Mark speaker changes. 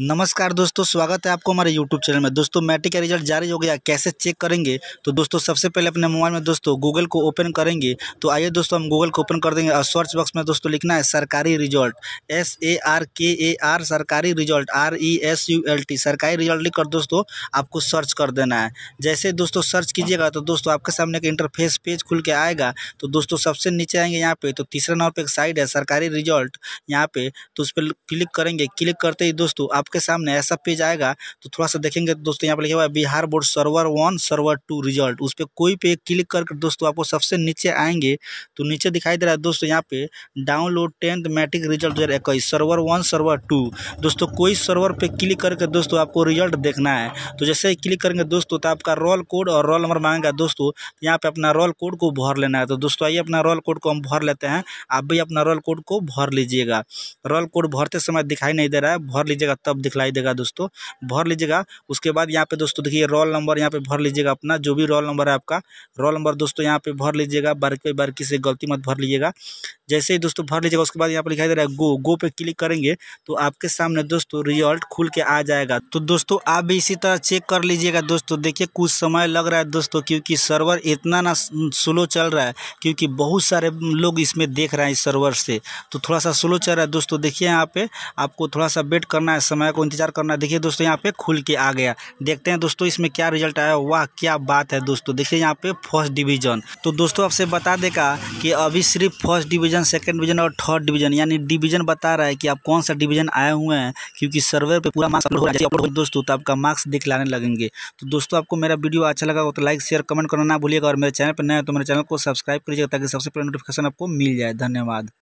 Speaker 1: नमस्कार दोस्तों स्वागत है आपको हमारे यूट्यूब चैनल में दोस्तों मैट्रिक का रिजल्ट जारी हो गया कैसे चेक करेंगे तो दोस्तों सबसे पहले अपने मोबाइल में दोस्तों गूगल को ओपन करेंगे तो आइए दोस्तों हम गूगल को ओपन कर देंगे और सर्च बॉक्स में दोस्तों लिखना है सरकारी result S A R K A R सरकारी result R E S U L T सरकारी रिजल्ट लिख कर दोस्तों आपको सर्च कर देना है जैसे दोस्तों सर्च कीजिएगा तो दोस्तों आपके सामने एक इंटरफेस पेज खुल के आएगा तो दोस्तों सबसे नीचे आएंगे यहाँ पर तो तीसरा नंबर पर एक साइड है सरकारी रिजल्ट यहाँ पे तो उस पर क्लिक करेंगे क्लिक करते ही दोस्तों आप आपके सामने ऐसा पेज आएगा तो थोड़ा सा देखेंगे दोस्तों यहाँ पर लिखा हुआ है Bihar board server one server two result उस पर कोई पे क्लिक करके दोस्तों आपको सबसे नीचे आएंगे तो नीचे दिखाई दे रहा है दोस्तों यहाँ पे डाउनलोड टेंथ मैट्रिक रिजल्ट दो सर्वर वन सर्वर टू दोस्तों कोई सर्वर पर क्लिक करके दोस्तों आपको रिजल्ट देखना है तो जैसे ही क्लिक करेंगे दोस्तों तो आपका रोल कोड और रोल नंबर मांगेगा दोस्तों तो यहाँ पे अपना रोल कोड को भर लेना है तो दोस्तों आइए अपना रोल कोड को हम भर लेते हैं आप भी अपना रोल कोड को भर लीजिएगा रोल कोड भरते समय दिखाई नहीं दे रहा है भर लीजिएगा तब सब दिखलाई देगा दोस्तों भर लीजिएगा उसके बाद यहाँ पे दोस्तों देखिए रोल नंबर यहाँ पे भर लीजिएगा अपना जो भी रोल नंबर है आपका रोल नंबर दोस्तों यहाँ पे भर लीजिएगा बारीक बारीकी से गलती मत भर लीजिएगा जैसे ही दोस्तों भर लीजिएगा उसके बाद यहाँ पर लिखा दे रहा है गो गो पे क्लिक करेंगे तो आपके सामने दोस्तों रिजल्ट खुल के आ जाएगा तो दोस्तों आप भी इसी तरह चेक कर लीजिएगा दोस्तों देखिए कुछ समय लग रहा है दोस्तों क्योंकि सर्वर इतना ना स्लो चल रहा है क्योंकि बहुत सारे लोग इसमें देख रहे हैं इस सर्वर से तो थोड़ा सा स्लो चल रहा है दोस्तों देखिए यहाँ पे आपको थोड़ा सा वेट करना है समय समय को इंतजार करना देखिए दोस्तों यहाँ पे खुल के आ गया देखते हैं दोस्तों इसमें क्या रिजल्ट आया वाह क्या बात है दोस्तों देखिए यहाँ पे फर्स्ट डिवीजन तो दोस्तों आपसे बता देगा कि अभी सिर्फ फर्स्ट डिवीजन सेकंड डिवीजन और थर्ड डिवीजन यानी डिवीजन बता रहा है कि आप कौन सा डिवीजन आए हुए हैं क्योंकि सर्वे पे पूरा मार्क्स अपलोड हो जाए तो दोस्तों तो आपका मार्क्स दिखलाने लगेंगे तो दोस्तों आपको मेरा वीडियो अच्छा लगा तो लाइक शेयर कमेंट करना ना भूलिएगा और मेरे चैनल पर नए तो मेरे चैनल को सब्सक्राइब करिएगा ताकि सबसे पहले नोटिफिकेशन आपको मिल जाए धन्यवाद